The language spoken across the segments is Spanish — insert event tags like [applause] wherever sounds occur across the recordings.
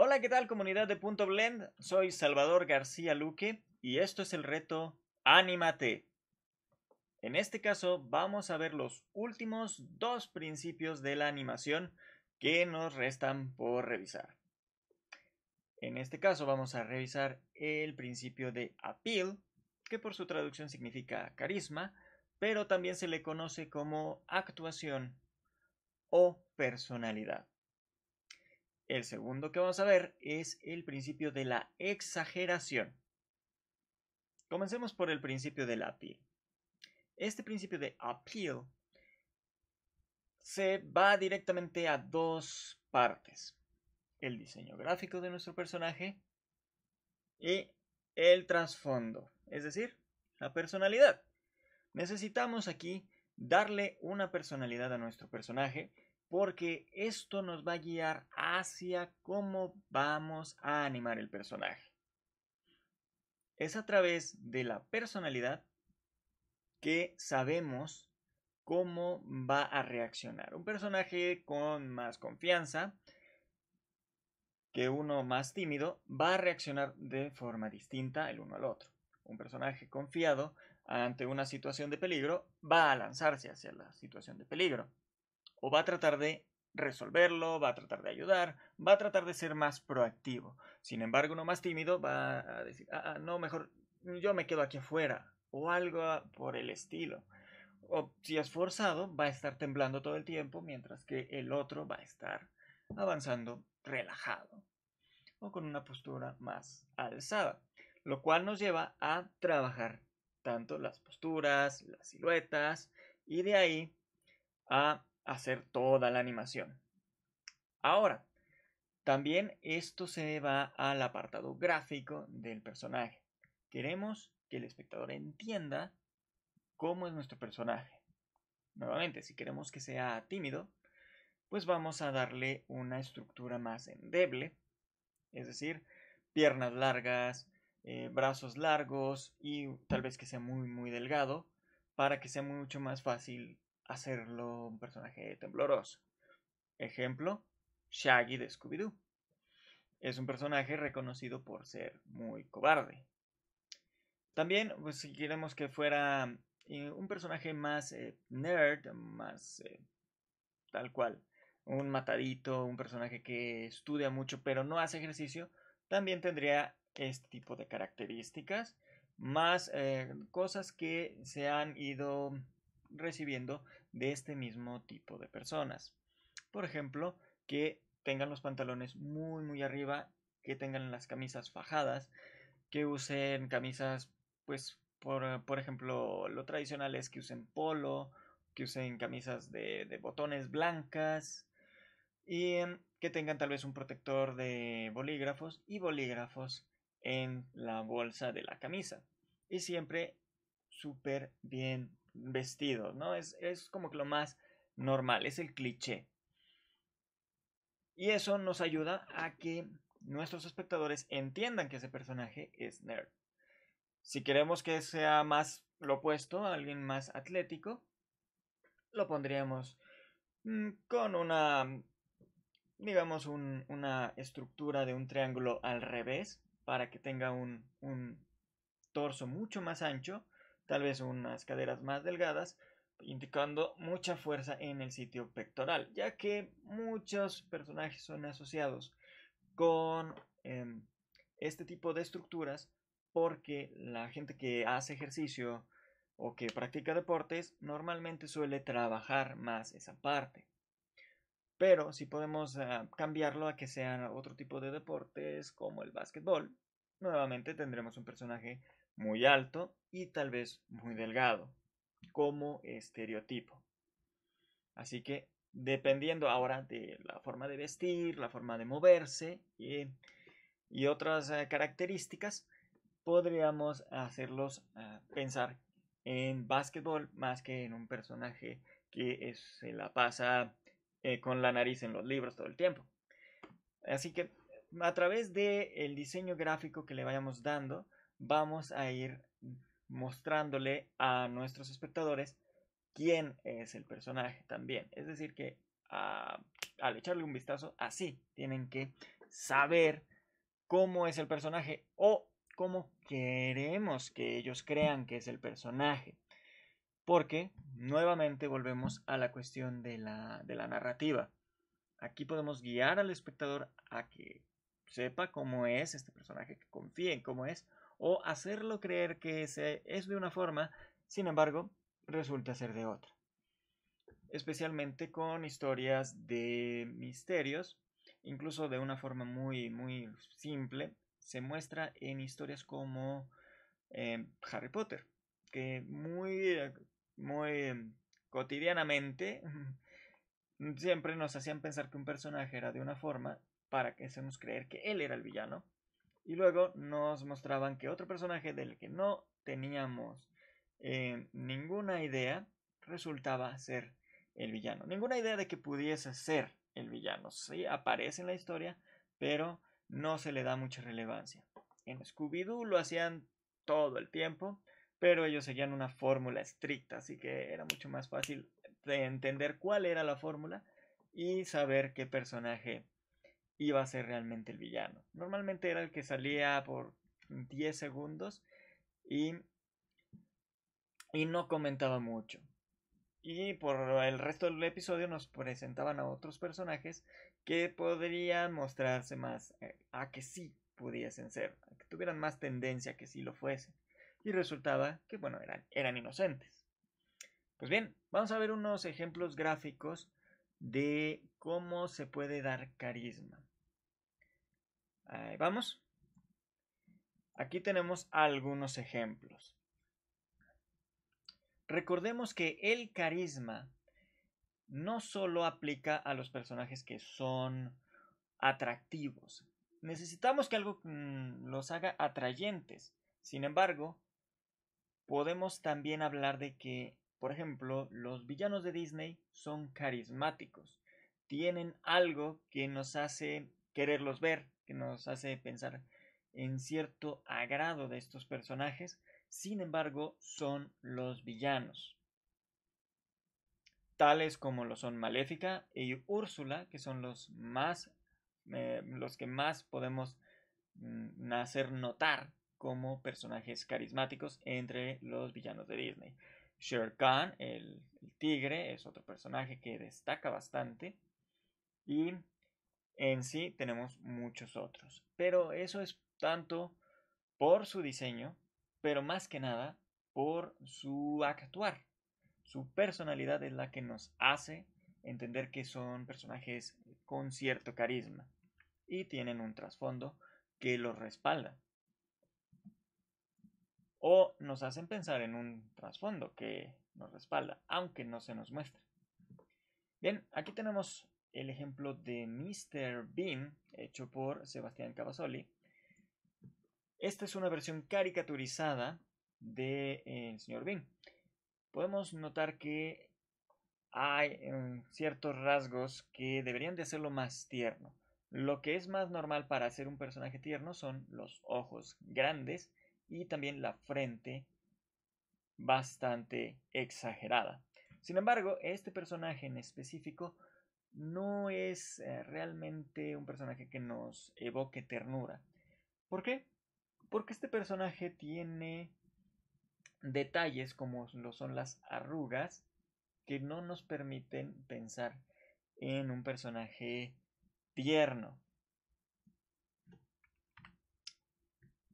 Hola, ¿qué tal comunidad de Punto Blend? Soy Salvador García Luque y esto es el reto Anímate. En este caso vamos a ver los últimos dos principios de la animación que nos restan por revisar. En este caso vamos a revisar el principio de appeal, que por su traducción significa carisma, pero también se le conoce como actuación o personalidad. El segundo que vamos a ver es el principio de la exageración. Comencemos por el principio del appeal. Este principio de appeal se va directamente a dos partes. El diseño gráfico de nuestro personaje y el trasfondo, es decir, la personalidad. Necesitamos aquí darle una personalidad a nuestro personaje porque esto nos va a guiar hacia cómo vamos a animar el personaje. Es a través de la personalidad que sabemos cómo va a reaccionar. Un personaje con más confianza que uno más tímido va a reaccionar de forma distinta el uno al otro. Un personaje confiado ante una situación de peligro va a lanzarse hacia la situación de peligro o va a tratar de resolverlo, va a tratar de ayudar, va a tratar de ser más proactivo. Sin embargo, uno más tímido va a decir, ah, ah, no, mejor yo me quedo aquí afuera o algo por el estilo. O si es forzado, va a estar temblando todo el tiempo, mientras que el otro va a estar avanzando relajado o con una postura más alzada, lo cual nos lleva a trabajar tanto las posturas, las siluetas y de ahí a hacer toda la animación. Ahora, también esto se va al apartado gráfico del personaje. Queremos que el espectador entienda cómo es nuestro personaje. Nuevamente, si queremos que sea tímido, pues vamos a darle una estructura más endeble, es decir, piernas largas, eh, brazos largos y tal vez que sea muy muy delgado para que sea mucho más fácil hacerlo un personaje tembloroso. Ejemplo, Shaggy de Scooby-Doo. Es un personaje reconocido por ser muy cobarde. También, pues, si queremos que fuera eh, un personaje más eh, nerd, más eh, tal cual, un matadito, un personaje que estudia mucho pero no hace ejercicio, también tendría este tipo de características, más cosas que se han ido recibiendo de este mismo tipo de personas. Por ejemplo, que tengan los pantalones muy muy arriba, que tengan las camisas fajadas, que usen camisas, pues, por, ejemplo, lo tradicional es que usen polo, que usen camisas de, botones blancas y em, que tengan tal vez un protector de bolígrafos y bolígrafos en la bolsa de la camisa. Y siempre súper bien vestido, ¿no? Es, como que lo más normal, es el cliché. Y eso nos ayuda a que nuestros espectadores entiendan que ese personaje es nerd. Si queremos que sea más lo opuesto, alguien más atlético, lo pondríamos mm, con una, mm, digamos, una estructura de un triángulo al revés para que tenga un, un torso mucho más ancho tal vez unas caderas más delgadas, indicando mucha fuerza en el sitio pectoral, ya que muchos personajes son asociados con em, este tipo de estructuras porque la gente que hace ejercicio o que practica deportes normalmente suele trabajar más esa parte. Pero si podemos ah, cambiarlo a que sean otro tipo de deportes como el básquetbol, nuevamente tendremos un personaje muy alto y tal vez muy delgado, como estereotipo. Así que dependiendo ahora de la forma de vestir, la forma de moverse eh, y, otras eh, características, podríamos hacerlos ah, pensar en básquetbol más que en un personaje que se la pasa eh, con la nariz en los libros todo el tiempo. Así que a través del diseño gráfico que le vayamos dando, vamos a ir mostrándole a nuestros espectadores quién es el personaje también. Es decir, que ah, al echarle un vistazo, así tienen que saber cómo es el personaje o cómo queremos que ellos crean que es el personaje. Porque nuevamente volvemos a la cuestión de la narrativa. Aquí podemos guiar al espectador a que sepa cómo es este personaje, que confíe en cómo es, o hacerlo creer que ese es de una forma, sin embargo, resulta ser de otra. Especialmente con historias de misterios, incluso de una forma muy, muy simple, se muestra en historias como eh, Harry Potter, que muy, eh, muy cotidianamente [laughs] siempre nos hacían pensar que un personaje era de una forma para que hacemos creer que él era el villano y luego nos mostraban que otro personaje del que no teníamos eh, ninguna idea resultaba ser el villano. Ninguna idea de que pudiese ser el villano. Sí, aparece en la historia, pero no se le da mucha relevancia. En Scooby-Doo lo hacían todo el tiempo, pero ellos seguían una fórmula estricta, así que era mucho más fácil de entender cuál era la fórmula y saber qué personaje iba a ser realmente el villano. Normalmente era el que salía por 10 segundos y, no comentaba mucho. Y por el resto del episodio nos presentaban a otros personajes que podrían mostrarse más eh, a que sí pudiesen ser, que tuvieran más tendencia a que sí lo fuesen. Y resultaba que, bueno, eran, eran inocentes. Pues bien, vamos a ver unos ejemplos gráficos de cómo se puede dar carisma vamos. Aquí tenemos algunos ejemplos. Recordemos que el carisma no solo aplica a los personajes que son atractivos. Necesitamos que algo mm, los haga atrayentes. Sin embargo, podemos también hablar de que, por ejemplo, los villanos de Disney son carismáticos. Tienen algo que nos hace quererlos ver, que nos hace pensar en cierto agrado de estos personajes, sin embargo son los villanos, tales como lo son Maléfica y Úrsula, que son los más eh, los que más podemos mm, hacer notar como personajes carismáticos entre los villanos de Disney. Shere Khan, el tigre, es otro personaje que destaca bastante. Y en sí tenemos muchos otros, pero eso es tanto por su diseño, pero más que nada por su actuar. Su personalidad es la que nos hace entender que son personajes con cierto carisma y tienen un trasfondo que los respalda. O nos hacen pensar en un trasfondo que nos respalda, aunque no se nos muestre. Bien, aquí tenemos el ejemplo de Mr. Bean, hecho por Sebastián Cavazzoli. Esta es una versión caricaturizada del de, eh, señor Bean. Podemos notar que hay eh, ciertos rasgos que deberían de hacerlo más tierno. Lo que es más normal para hacer un personaje tierno son los ojos grandes y también la frente bastante exagerada. Sin embargo, este personaje en específico no es eh, realmente un personaje que nos evoque ternura. ¿Por qué? Porque este personaje tiene detalles como lo son las arrugas que no nos permiten pensar en un personaje tierno.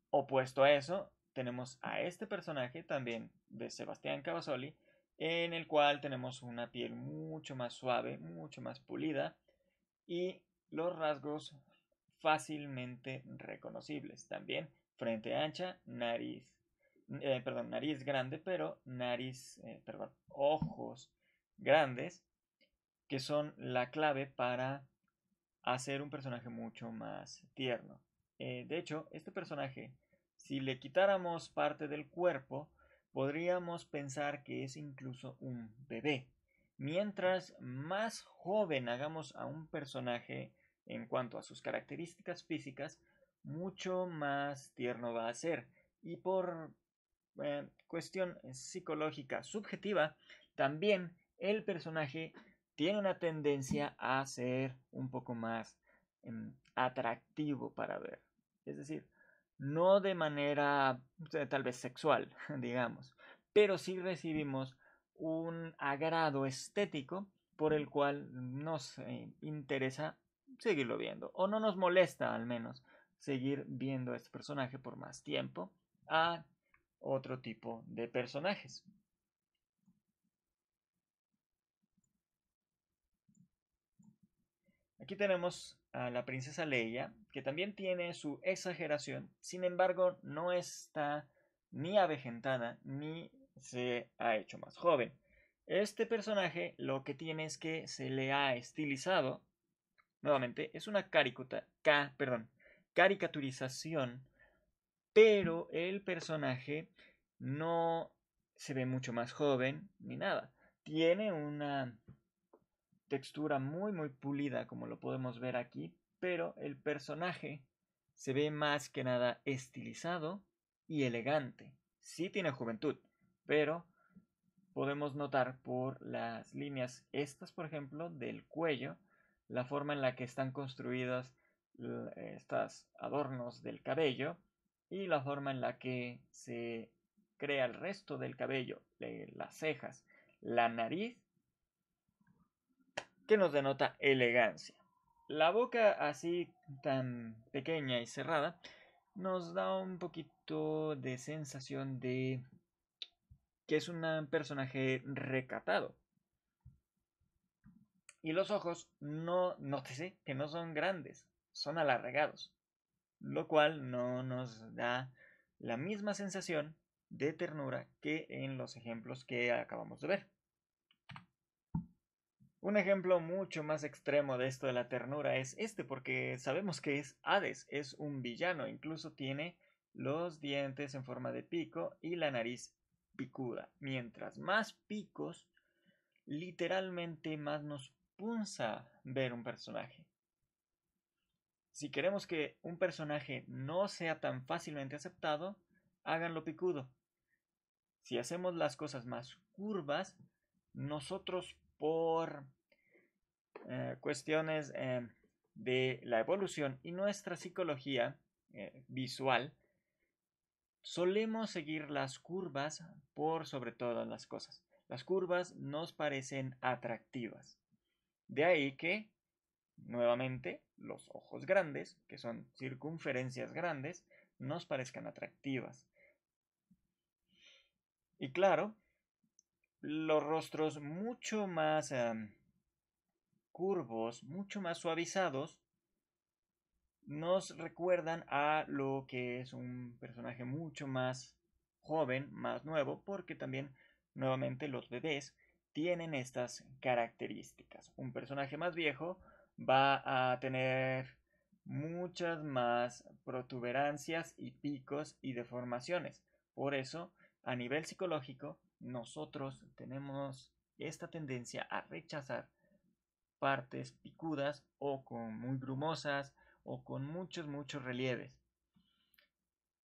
Opuesto a eso, tenemos a este personaje también de Sebastián Cavasoli, en el cual tenemos una piel mucho más suave, mucho más pulida y los rasgos fácilmente reconocibles. También frente ancha, nariz, eh, perdón, nariz grande, pero nariz, eh, perdón, ojos grandes, que son la clave para hacer un personaje mucho más tierno. Eh, de hecho, este personaje, si le quitáramos parte del cuerpo, podríamos pensar que es incluso un bebé. Mientras más joven hagamos a un personaje en cuanto a sus características físicas, mucho más tierno va a ser. Y por eh, cuestión psicológica subjetiva, también el personaje tiene una tendencia a ser un poco más em, atractivo para ver. Es decir, no de manera tal vez sexual, [laughs] digamos, pero sí recibimos un agrado estético por el cual nos eh, interesa seguirlo viendo, o no nos molesta al menos seguir viendo a este personaje por más tiempo a otro tipo de personajes. Aquí tenemos a la princesa Leia, que también tiene su exageración, sin embargo no está ni avejentada ni se ha hecho más joven. Este personaje lo que tiene es que se le ha estilizado, nuevamente, es una perdón, caricaturización, pero el personaje no se ve mucho más joven ni nada. Tiene una textura muy muy pulida como lo podemos ver aquí, pero el personaje se ve más que nada estilizado y elegante. Sí tiene juventud, pero podemos notar por las líneas estas, por ejemplo, del cuello, la forma en la que están construidas estos adornos del cabello y la forma en la que se crea el resto del cabello, eh, las cejas, la nariz que nos denota elegancia. La boca así tan pequeña y cerrada nos da un poquito de sensación de que es un personaje recatado. Y los ojos, no, nótese que no son grandes, son alargados, lo cual no nos da la misma sensación de ternura que en los ejemplos que acabamos de ver. Un ejemplo mucho más extremo de esto de la ternura es este, porque sabemos que es Hades, es un villano, incluso tiene los dientes en forma de pico y la nariz picuda. Mientras más picos, literalmente más nos punza ver un personaje. Si queremos que un personaje no sea tan fácilmente aceptado, háganlo picudo. Si hacemos las cosas más curvas, nosotros por eh, cuestiones eh, de la evolución y nuestra psicología eh, visual, solemos seguir las curvas por sobre todas las cosas. Las curvas nos parecen atractivas. De ahí que, nuevamente, los ojos grandes, que son circunferencias grandes, nos parezcan atractivas. Y claro, los rostros mucho más em, curvos, mucho más suavizados, nos recuerdan a lo que es un personaje mucho más joven, más nuevo, porque también nuevamente los bebés tienen estas características. Un personaje más viejo va a tener muchas más protuberancias y picos y deformaciones. Por eso, a nivel psicológico, nosotros tenemos esta tendencia a rechazar partes picudas o con muy grumosas o con muchos, muchos relieves.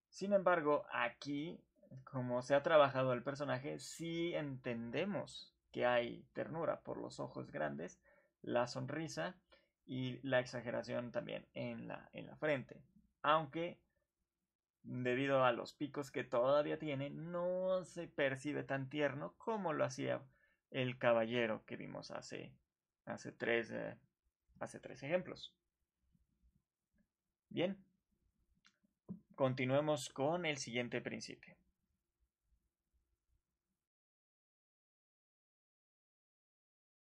Sin embargo, aquí, como se ha trabajado el personaje, sí entendemos que hay ternura por los ojos grandes, la sonrisa y la exageración también en la, en la frente. Aunque debido a los picos que todavía tiene, no se percibe tan tierno como lo hacía el caballero que vimos hace, hace, eh, hace tres ejemplos. Bien, continuemos con el siguiente principio.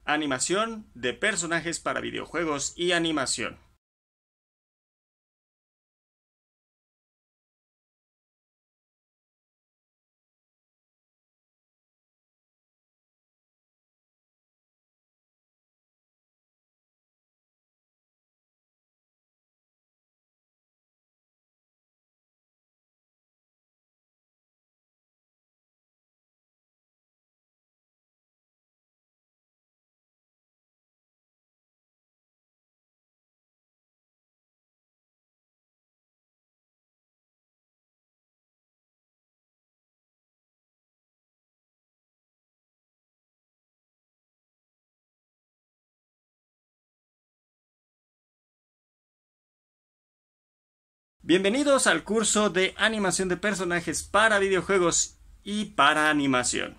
Animación de personajes para videojuegos y animación. Bienvenidos al curso de animación de personajes para videojuegos y para animación.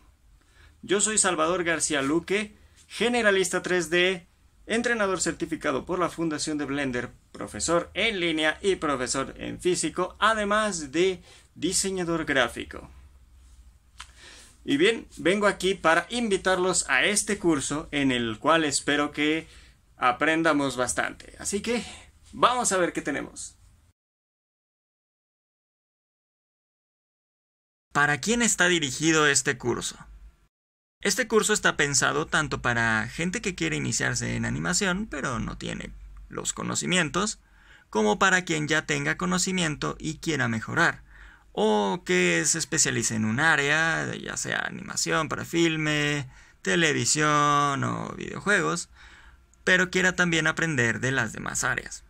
Yo soy Salvador García Luque, generalista 3D, entrenador certificado por la Fundación de Blender, profesor en línea y profesor en físico, además de diseñador gráfico. Y bien, vengo aquí para invitarlos a este curso en el cual espero que aprendamos bastante. Así que vamos a ver qué tenemos. ¿Para quién está dirigido este curso? Este curso está pensado tanto para gente que quiere iniciarse en animación pero no tiene los conocimientos, como para quien ya tenga conocimiento y quiera mejorar, o que se especialice en un área, ya sea animación para filme, televisión o videojuegos, pero quiera también aprender de las demás áreas.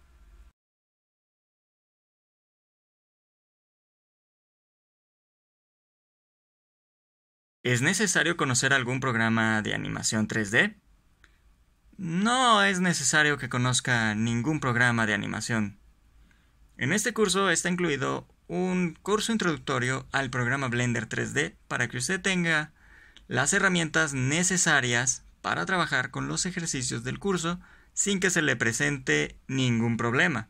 ¿Es necesario conocer algún programa de animación 3D? No es necesario que conozca ningún programa de animación. En este curso está incluido un curso introductorio al programa Blender 3D para que usted tenga las herramientas necesarias para trabajar con los ejercicios del curso sin que se le presente ningún problema.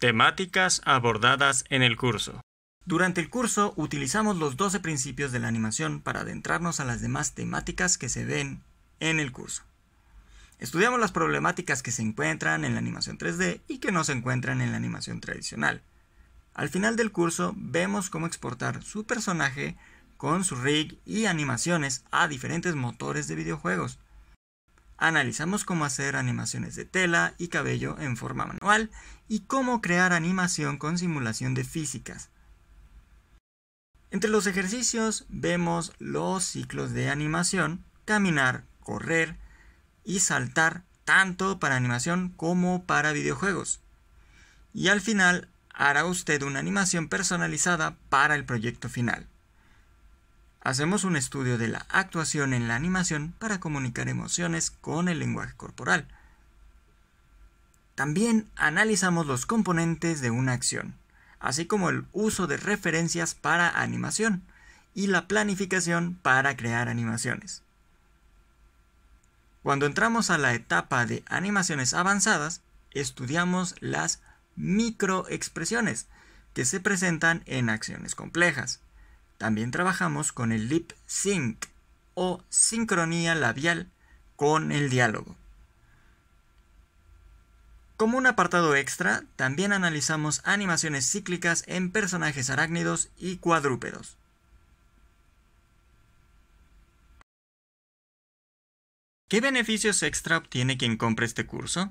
Temáticas abordadas en el curso. Durante el curso utilizamos los 12 principios de la animación para adentrarnos a las demás temáticas que se ven en el curso. Estudiamos las problemáticas que se encuentran en la animación 3D y que no se encuentran en la animación tradicional. Al final del curso vemos cómo exportar su personaje con su rig y animaciones a diferentes motores de videojuegos. Analizamos cómo hacer animaciones de tela y cabello en forma manual y cómo crear animación con simulación de físicas. Entre los ejercicios vemos los ciclos de animación, caminar, correr y saltar tanto para animación como para videojuegos. Y al final hará usted una animación personalizada para el proyecto final. Hacemos un estudio de la actuación en la animación para comunicar emociones con el lenguaje corporal. También analizamos los componentes de una acción, así como el uso de referencias para animación y la planificación para crear animaciones. Cuando entramos a la etapa de animaciones avanzadas, estudiamos las microexpresiones que se presentan en acciones complejas. También trabajamos con el lip sync o sincronía labial con el diálogo. Como un apartado extra, también analizamos animaciones cíclicas en personajes arácnidos y cuadrúpedos. ¿Qué beneficios extra obtiene quien compre este curso?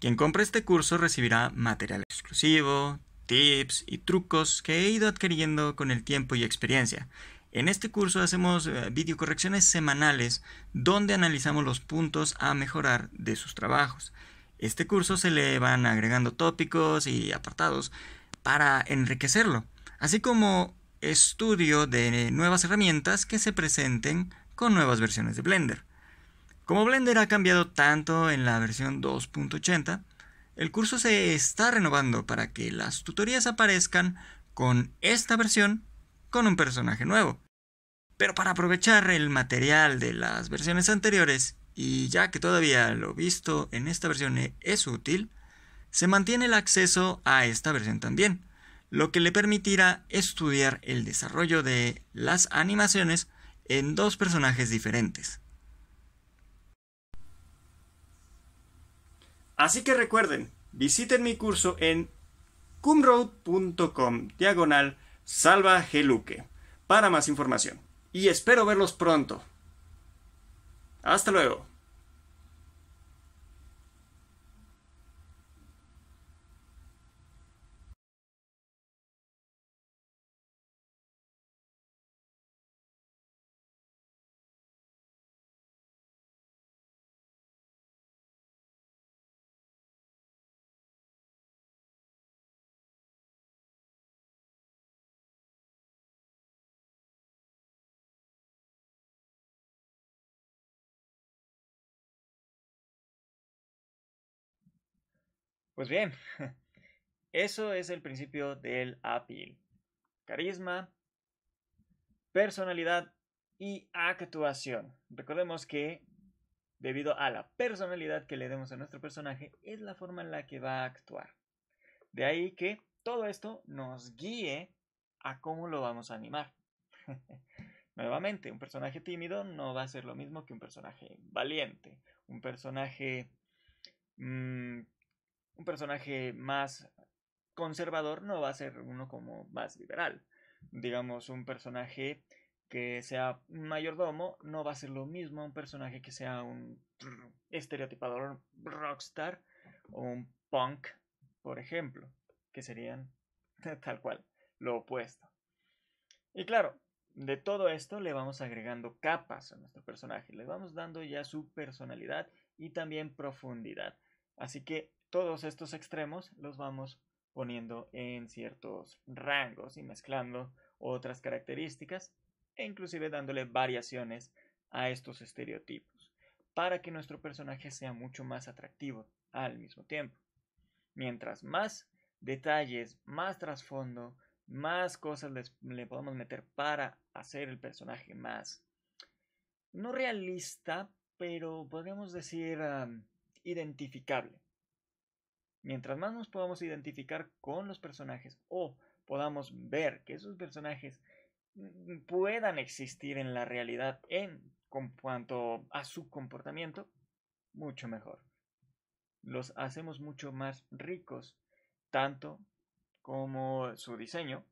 Quien compre este curso recibirá material exclusivo, tips y trucos que he ido adquiriendo con el tiempo y experiencia. En este curso hacemos eh, videocorrecciones semanales donde analizamos los puntos a mejorar de sus trabajos. Este curso se le van agregando tópicos y apartados para enriquecerlo, así como estudio de nuevas herramientas que se presenten con nuevas versiones de Blender. Como Blender ha cambiado tanto en la versión 2.80, el curso se está renovando para que las tutorías aparezcan con esta versión con un personaje nuevo. Pero para aprovechar el material de las versiones anteriores, y ya que todavía lo visto en esta versión e-, es útil, se mantiene el acceso a esta versión también, lo que le permitirá estudiar el desarrollo de las animaciones en dos personajes diferentes. Así que recuerden, visiten mi curso en cumroad.com diagonal salvageluque para más información. Y espero verlos pronto. Hasta luego. Pues bien, [laughs] eso es el principio del appeal. Carisma, personalidad y actuación. Recordemos que debido a la personalidad que le demos a nuestro personaje es la forma en la que va a actuar. De ahí que todo esto nos guíe a cómo lo vamos a animar. [laughs] Nuevamente, un personaje tímido no va a ser lo mismo que un personaje valiente, un personaje mm, un personaje más conservador no va a ser uno como más liberal. Digamos, un personaje que sea mayordomo no va a ser lo mismo a un personaje que sea un estereotipador rockstar o un punk, por ejemplo, que serían [laughs] tal cual lo opuesto. Y claro, de todo esto le vamos agregando capas a nuestro personaje, le vamos dando ya su personalidad y también profundidad. Así que todos estos extremos los vamos poniendo en ciertos rangos y mezclando otras características e inclusive dándole variaciones a estos estereotipos para que nuestro personaje sea mucho más atractivo al mismo tiempo. Mientras más detalles, más trasfondo, más cosas le podemos meter para hacer el personaje más, no realista, pero podríamos decir identificable. Mientras más nos podamos identificar con los personajes o podamos ver que esos personajes mm, puedan existir en la realidad en cuanto a su comportamiento, mucho mejor. Los hacemos mucho más ricos, tanto como su diseño,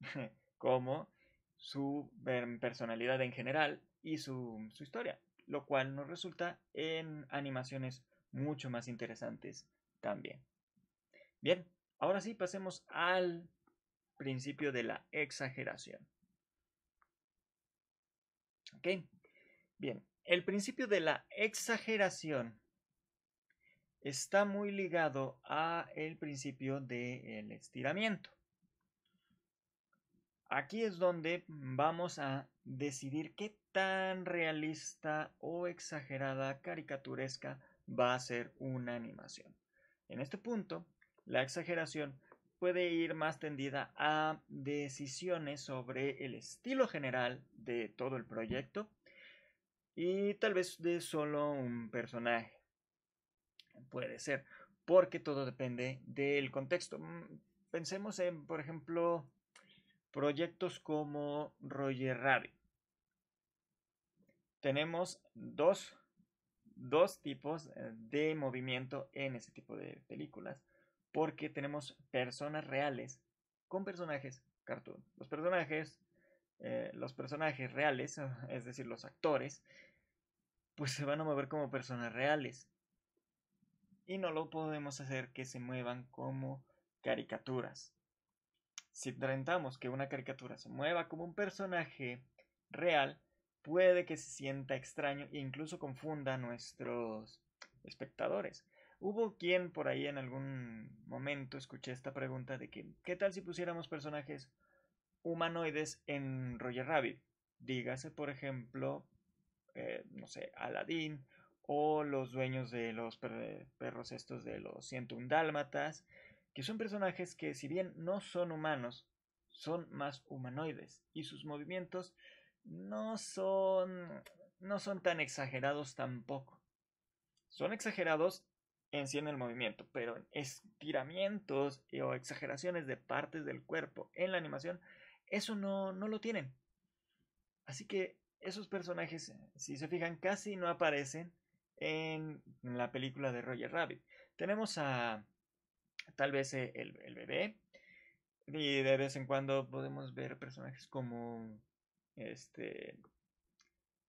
[laughs] como su personalidad en general y su, historia, lo cual nos resulta en animaciones mucho más interesantes también. Bien, ahora sí pasemos al principio de la exageración. ¿Ok? Bien, el principio de la exageración está muy ligado a el principio del estiramiento. Aquí es donde vamos a decidir qué tan realista o exagerada caricaturesca va a ser una animación. En este punto, la exageración puede ir más tendida a decisiones sobre el estilo general de todo el proyecto y tal vez de solo un personaje. Puede ser, porque todo depende del contexto. Mm, pensemos en, por ejemplo, proyectos como Roger Rabbit. Tenemos dos dos tipos eh, de movimiento en ese tipo de películas, porque tenemos personas reales con personajes cartoon. Los personajes, eh, los personajes reales, [laughs] es decir, los actores, pues se van a mover como personas reales. Y no lo podemos hacer que se muevan como caricaturas. Si intentamos que una caricatura se mueva como un personaje real, puede que se sienta extraño e incluso confunda a nuestros espectadores. Hubo quien por ahí en algún momento escuché esta pregunta de que, ¿qué tal si pusiéramos personajes humanoides en Roger Rabbit? Dígase, por ejemplo, eh, no sé, Aladdin o los dueños de los perros estos de los 101 dálmatas, que son personajes que si bien no son humanos, son más humanoides y sus movimientos no son, no son tan exagerados tampoco. Son exagerados en sí en el movimiento, pero estiramientos o exageraciones de partes del cuerpo en la animación, eso no, no lo tienen. Así que esos personajes, eh, si se fijan, casi no aparecen en la película de Roger Rabbit. Tenemos a tal vez eh, el, el bebé y de vez en cuando podemos ver personajes como este,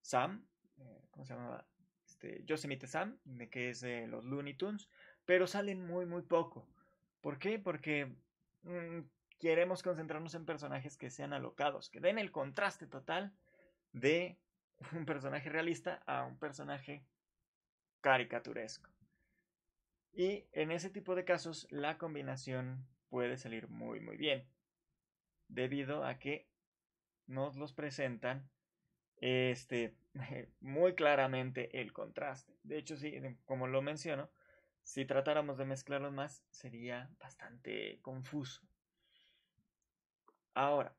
Sam, eh, ¿cómo se llamaba? Este, Yosemite Sam, que es de los Looney Tunes, pero salen muy, muy poco. ¿Por qué? Porque mm, queremos concentrarnos en personajes que sean alocados, que den el contraste total de [laughs] un personaje realista a un personaje caricaturesco. Y en ese tipo de casos la combinación puede salir muy muy bien, debido a que nos los presentan este, [laughs] muy claramente el contraste. De hecho, sí, como lo menciono, si tratáramos de mezclarlos más, sería bastante confuso. Ahora,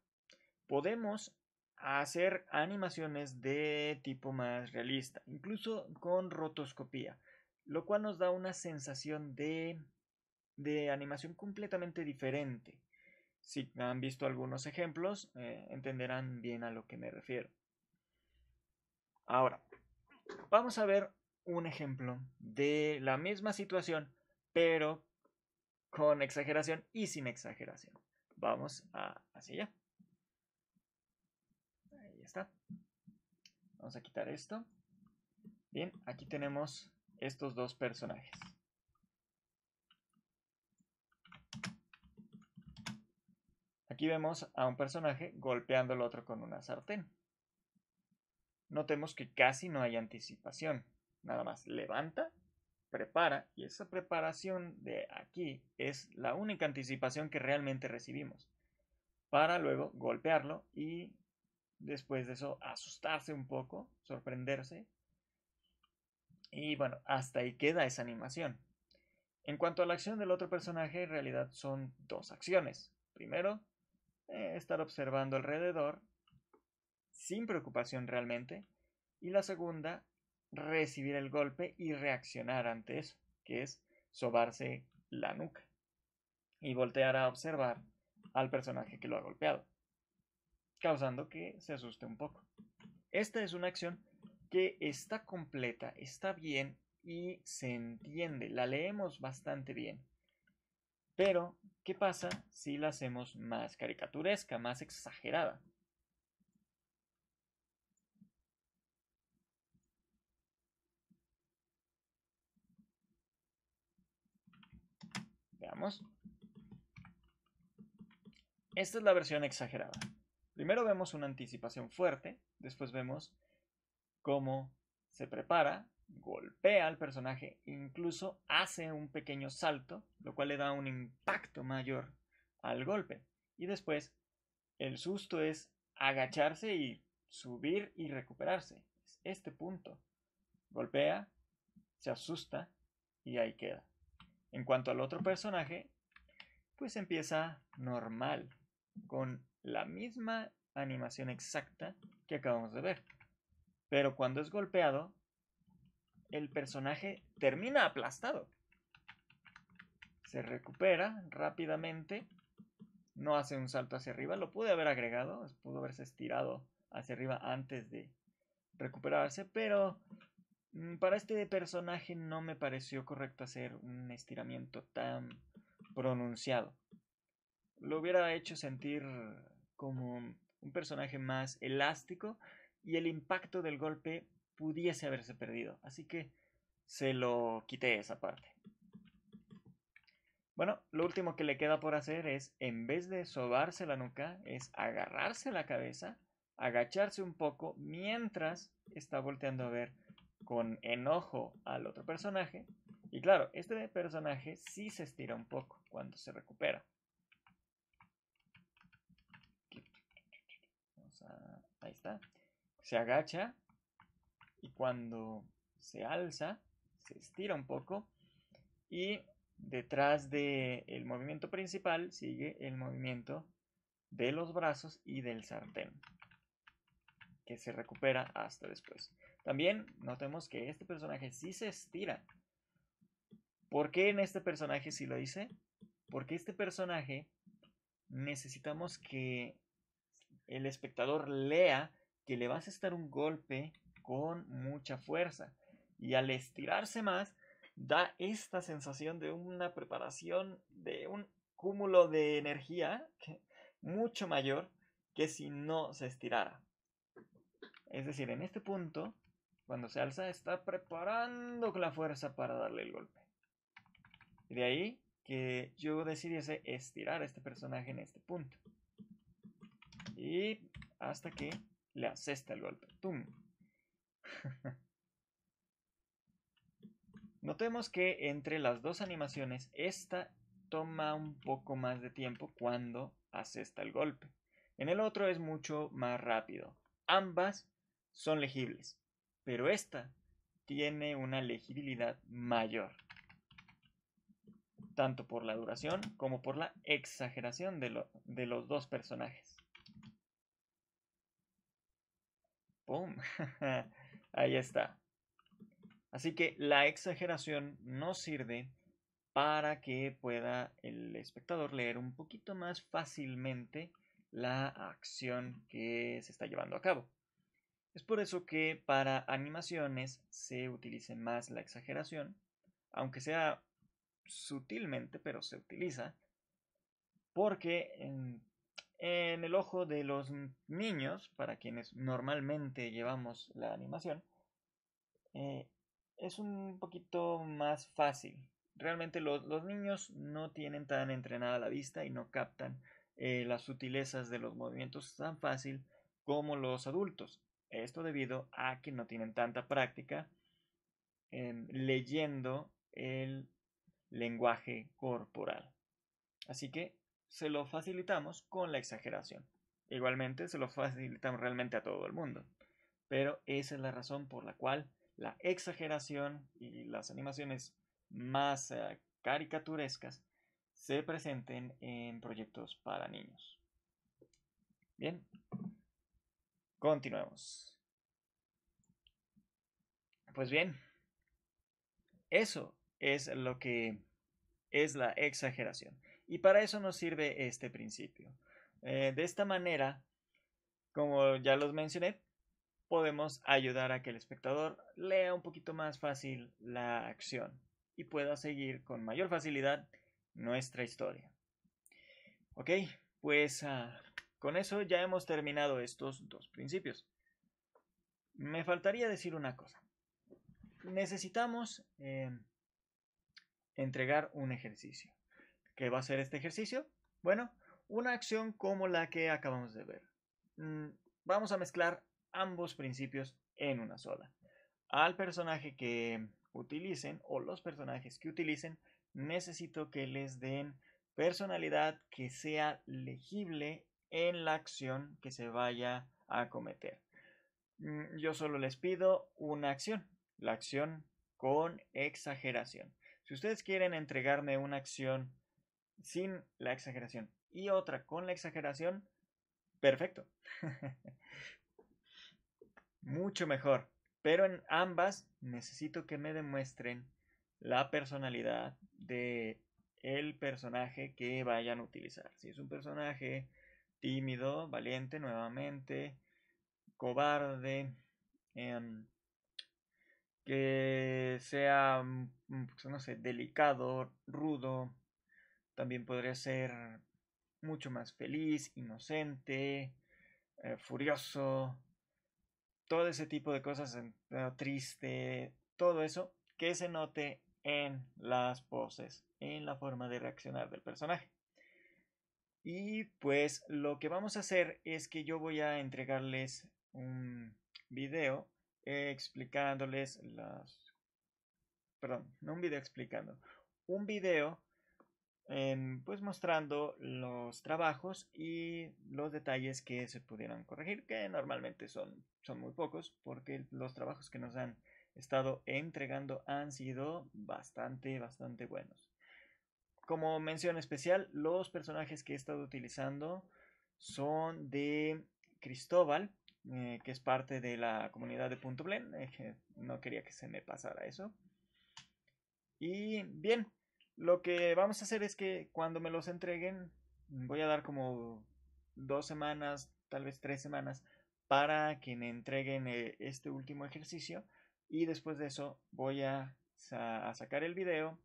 podemos hacer animaciones de tipo más realista, incluso con rotoscopía, lo cual nos da una sensación de, de animación completamente diferente. Si han visto algunos ejemplos, eh, entenderán bien a lo que me refiero. Ahora, vamos a ver un ejemplo de la misma situación, pero con exageración y sin exageración. Vamos a, hacia allá. Ahí está. Vamos a quitar esto. Bien, aquí tenemos estos dos personajes. Aquí vemos a un personaje golpeando al otro con una sartén. Notemos que casi no hay anticipación. Nada más levanta, prepara, y esa preparación de aquí es la única anticipación que realmente recibimos. Para luego golpearlo y después de eso asustarse un poco, sorprenderse. Y bueno, hasta ahí queda esa animación. En cuanto a la acción del otro personaje, en realidad son dos acciones. Primero, eh, estar observando alrededor sin preocupación realmente. Y la segunda, recibir el golpe y reaccionar ante eso, que es sobarse la nuca y voltear a observar al personaje que lo ha golpeado, causando que se asuste un poco. Esta es una acción que está completa, está bien y se entiende, la leemos bastante bien, pero ¿Qué pasa si la hacemos más caricaturesca, más exagerada? Veamos. Esta es la versión exagerada. Primero vemos una anticipación fuerte, después vemos cómo se prepara golpea al personaje, incluso hace un pequeño salto, lo cual le da un impacto mayor al golpe. Y después, el susto es agacharse y subir y recuperarse. Es este punto. Golpea, se asusta y ahí queda. En cuanto al otro personaje, pues empieza normal, con la misma animación exacta que acabamos de ver. Pero cuando es golpeado, el personaje termina aplastado. Se recupera rápidamente. No hace un salto hacia arriba. Lo pude haber agregado. Pudo haberse estirado hacia arriba antes de recuperarse. Pero mm, para este personaje no me pareció correcto hacer un estiramiento tan pronunciado. Lo hubiera hecho sentir como un personaje más elástico y el impacto del golpe pudiese haberse perdido. Así que se lo quité esa parte. Bueno, lo último que le queda por hacer es, en vez de sobarse la nuca, es agarrarse la cabeza, agacharse un poco mientras está volteando a ver con enojo al otro personaje. Y claro, este personaje sí se estira un poco cuando se recupera. Ahí está. Se agacha y cuando se alza, se estira un poco y detrás del movimiento principal sigue el movimiento de los brazos y del sartén que se recupera hasta después. También notemos que este personaje sí se estira. ¿Por qué en este personaje sí lo hice? Porque este personaje necesitamos que el espectador lea que le vas a estar un golpe con mucha fuerza. Y al estirarse más, da esta sensación de una preparación, de un cúmulo de energía mucho mayor que si no se estirara. Es decir, en este punto, cuando se alza, está preparando la fuerza para darle el golpe. de ahí que yo decidiese estirar a este personaje en este punto. Y hasta que le asesta el golpe. ¡Tum! [laughs] Notemos que entre las dos animaciones esta toma un poco más de tiempo cuando asesta el golpe. En el otro es mucho más rápido. Ambas son legibles, pero esta tiene una legibilidad mayor, tanto por la duración como por la exageración de, los dos personajes. ¡Pum! [laughs] Ahí está. Así que la exageración no sirve para que pueda el espectador leer un poquito más fácilmente la acción que se está llevando a cabo. Es por eso que para animaciones se utilice más la exageración, aunque sea sutilmente, pero se utiliza, porque en en el ojo de los niños, para quienes normalmente llevamos la animación, eh, es un poquito más fácil. Realmente los, niños no tienen tan entrenada la vista y no captan eh, las sutilezas de los movimientos tan fácil como los adultos. Esto debido a que no tienen tanta práctica leyendo el lenguaje corporal. Así que se lo facilitamos con la exageración. Igualmente se lo facilitamos realmente a todo el mundo. Pero esa es la razón por la cual la exageración y las animaciones más eh, caricaturescas se presenten en proyectos para niños. Bien, continuemos. Pues bien, eso es lo que es la exageración. Y para eso nos sirve este principio. Eh, de esta manera, como ya los mencioné, podemos ayudar a que el espectador lea un poquito más fácil la acción y pueda seguir con mayor facilidad nuestra historia. Ok, pues ah, con eso ya hemos terminado estos dos principios. Me faltaría decir una cosa. Necesitamos em, entregar un ejercicio. ¿Qué va a ser este ejercicio? Bueno, una acción como la que acabamos de ver. Mm, vamos a mezclar ambos principios en una sola. Al personaje que utilicen o los personajes que utilicen, necesito que les den personalidad que sea legible en la acción que se vaya a cometer. Mm, yo solo les pido una acción, la acción con exageración. Si ustedes quieren entregarme una acción sin la exageración y otra con la exageración, perfecto. [laughs] Mucho mejor. Pero en ambas necesito que me demuestren la personalidad de el personaje que vayan a utilizar. Si es un personaje tímido, valiente nuevamente, cobarde, em, que sea, mm, pues, no sé, delicado, rudo, también podría ser mucho más feliz, inocente, eh, furioso, todo ese tipo de cosas, eh, triste, todo eso que se note en las poses, en la forma de reaccionar del personaje. Y pues lo que vamos a hacer es que yo voy a entregarles un video explicándoles las... Perdón, no un video explicando, un video pues mostrando los trabajos y los detalles que se pudieron corregir, que normalmente son, son muy pocos, porque los trabajos que nos han estado entregando han sido bastante, bastante buenos. Como mención especial, los personajes que he estado utilizando son de Cristóbal, eh, que es parte de la comunidad de Punto eh, no quería que se me pasara eso. Y bien, lo que vamos a hacer es que cuando me los entreguen, mm. voy a dar como dos semanas, tal vez tres semanas, para que me entreguen eh, este último ejercicio. Y después de eso voy a, sacar el video,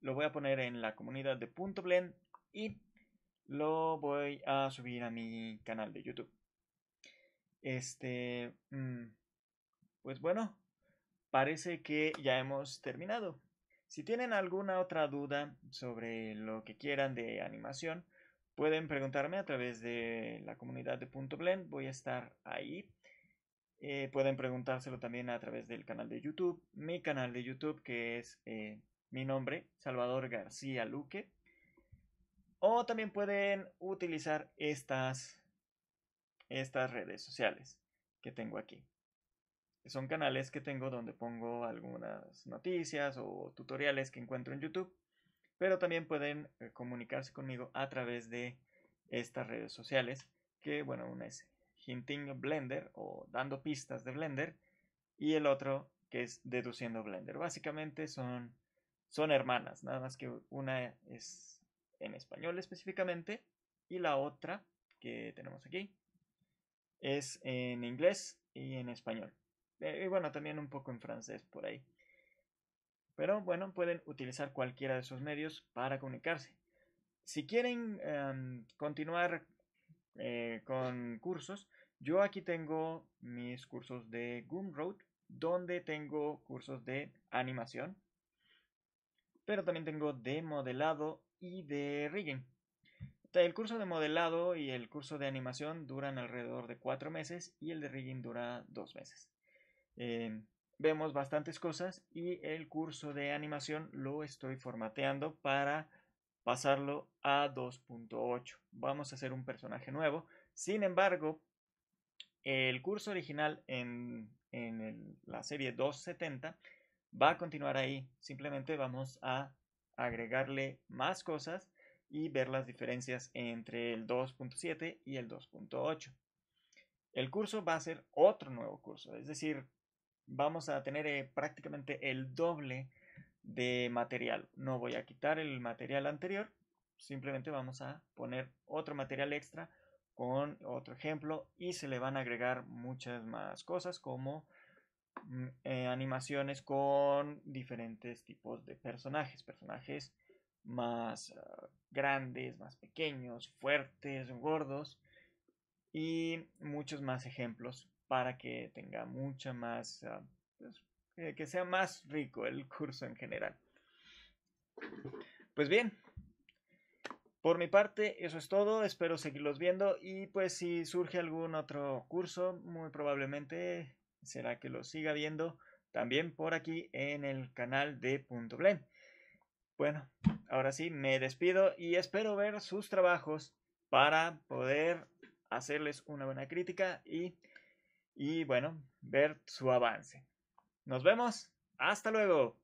lo voy a poner en la comunidad de Punto Blend y lo voy a subir a mi canal de YouTube. Este, mm, pues bueno, parece que ya hemos terminado. Si tienen alguna otra duda sobre lo que quieran de animación, pueden preguntarme a través de la comunidad de Punto Blend. Voy a estar ahí. Eh, pueden preguntárselo también a través del canal de YouTube. Mi canal de YouTube, que es eh, mi nombre, Salvador García Luque. O también pueden utilizar estas, estas redes sociales que tengo aquí. Son canales que tengo donde pongo algunas noticias o tutoriales que encuentro en YouTube, pero también pueden eh, comunicarse conmigo a través de estas redes sociales, que bueno, una es Hinting Blender o dando pistas de Blender y el otro que es deduciendo Blender. Básicamente son, son hermanas, nada más que una es en español específicamente y la otra que tenemos aquí es en inglés y en español. Eh, y bueno, también un poco en francés por ahí. Pero bueno, pueden utilizar cualquiera de esos medios para comunicarse. Si quieren em, continuar eh, con cursos, yo aquí tengo mis cursos de Gumroad, donde tengo cursos de animación, pero también tengo de modelado y de rigging. El curso de modelado y el curso de animación duran alrededor de cuatro meses y el de rigging dura dos meses. Em, vemos bastantes cosas y el curso de animación lo estoy formateando para pasarlo a 2.8. Vamos a hacer un personaje nuevo. Sin embargo, el curso original en, la serie 270 va a continuar ahí. Simplemente vamos a agregarle más cosas y ver las diferencias entre el 2.7 y el 2.8. El curso va a ser otro nuevo curso, es decir, vamos a tener eh, prácticamente el doble de material. No voy a quitar el material anterior, simplemente vamos a poner otro material extra con otro ejemplo y se le van a agregar muchas más cosas como mm, eh, animaciones con diferentes tipos de personajes, personajes más ah, grandes, más pequeños, fuertes, gordos y muchos más ejemplos para que tenga mucha más, ah, pues, eh, que sea más rico el curso en general. Pues bien, por mi parte eso es todo, espero seguirlos viendo y pues si surge algún otro curso, muy probablemente será que lo siga viendo también por aquí en el canal de Punto Blend. Bueno, ahora sí, me despido y espero ver sus trabajos para poder hacerles una buena crítica y y bueno, ver su avance. Nos vemos. Hasta luego.